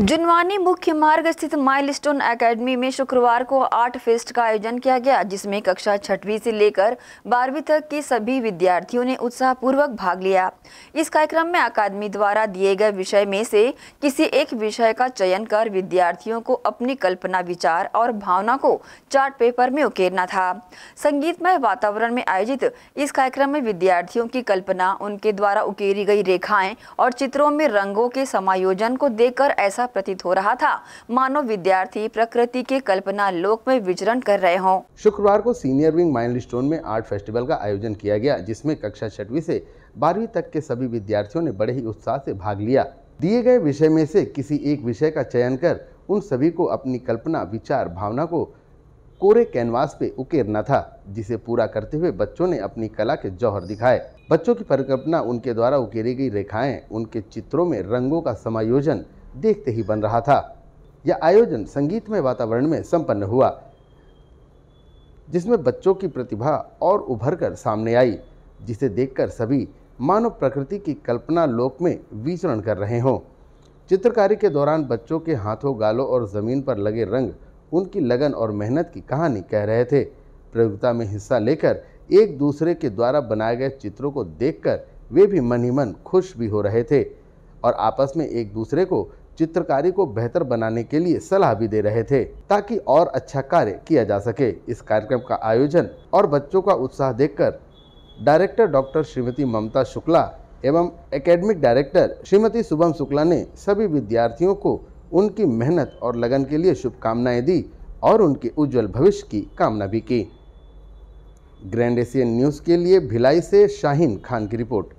जुनवानी मुख्य मार्ग स्थित माइलस्टोन एकेडमी में शुक्रवार को आर्ट फेस्ट का आयोजन किया गया जिसमें कक्षा छठवीं से लेकर बारहवीं तक के सभी विद्यार्थियों ने उत्साहपूर्वक भाग लिया इस कार्यक्रम में अकादमी द्वारा दिए गए विषय में से किसी एक विषय का चयन कर विद्यार्थियों को अपनी कल्पना विचार और भावना को चार्ट पेपर में उकेरना था संगीतमय वातावरण में आयोजित इस कार्यक्रम में विद्यार्थियों की कल्पना उनके द्वारा उकेरी गई रेखाएं और चित्रों में रंगों के समायोजन को देखकर ऐसा प्रतीत हो रहा था मानो विद्यार्थी प्रकृति के कल्पना लोक में विचरण कर रहे हों शुक्रवार को सीनियर विंग माइल स्टोन में आर्ट फेस्टिवल का आयोजन किया गया जिसमें कक्षा छठवी से बारहवीं तक के सभी विद्यार्थियों ने बड़े ही उत्साह से भाग लिया दिए गए विषय में से किसी एक विषय का चयन कर उन सभी को अपनी कल्पना विचार भावना को कोरे कैनवास पे उकेरना था जिसे पूरा करते हुए बच्चों ने अपनी कला के जौहर दिखाए बच्चों की परिकल्पना उनके द्वारा उकेरी गई रेखाएं उनके चित्रों में रंगों का समायोजन देखते ही बन रहा था यह आयोजन संगीतमय वातावरण में संपन्न हुआ जिसमें बच्चों की प्रतिभा और उभर कर सामने आई जिसे देखकर सभी मानव प्रकृति की कल्पना लोक में विचरण कर रहे हों चित्रकारी के दौरान बच्चों के हाथों गालों और ज़मीन पर लगे रंग उनकी लगन और मेहनत की कहानी कह रहे थे प्रतियोगिता में हिस्सा लेकर एक दूसरे के द्वारा बनाए गए चित्रों को देखकर वे भी मन ही मन खुश भी हो रहे थे और आपस में एक दूसरे को चित्रकारी को बेहतर बनाने के लिए सलाह भी दे रहे थे ताकि और अच्छा कार्य किया जा सके इस कार्यक्रम का आयोजन और बच्चों का उत्साह देखकर डायरेक्टर डॉक्टर श्रीमती ममता शुक्ला एवं एकेडमिक डायरेक्टर श्रीमती शुभम शुक्ला ने सभी विद्यार्थियों को उनकी मेहनत और लगन के लिए शुभकामनाएं दी और उनके उज्जवल भविष्य की कामना भी की ग्रैंड एशियन न्यूज़ के लिए भिलाई से शाहीन खान की रिपोर्ट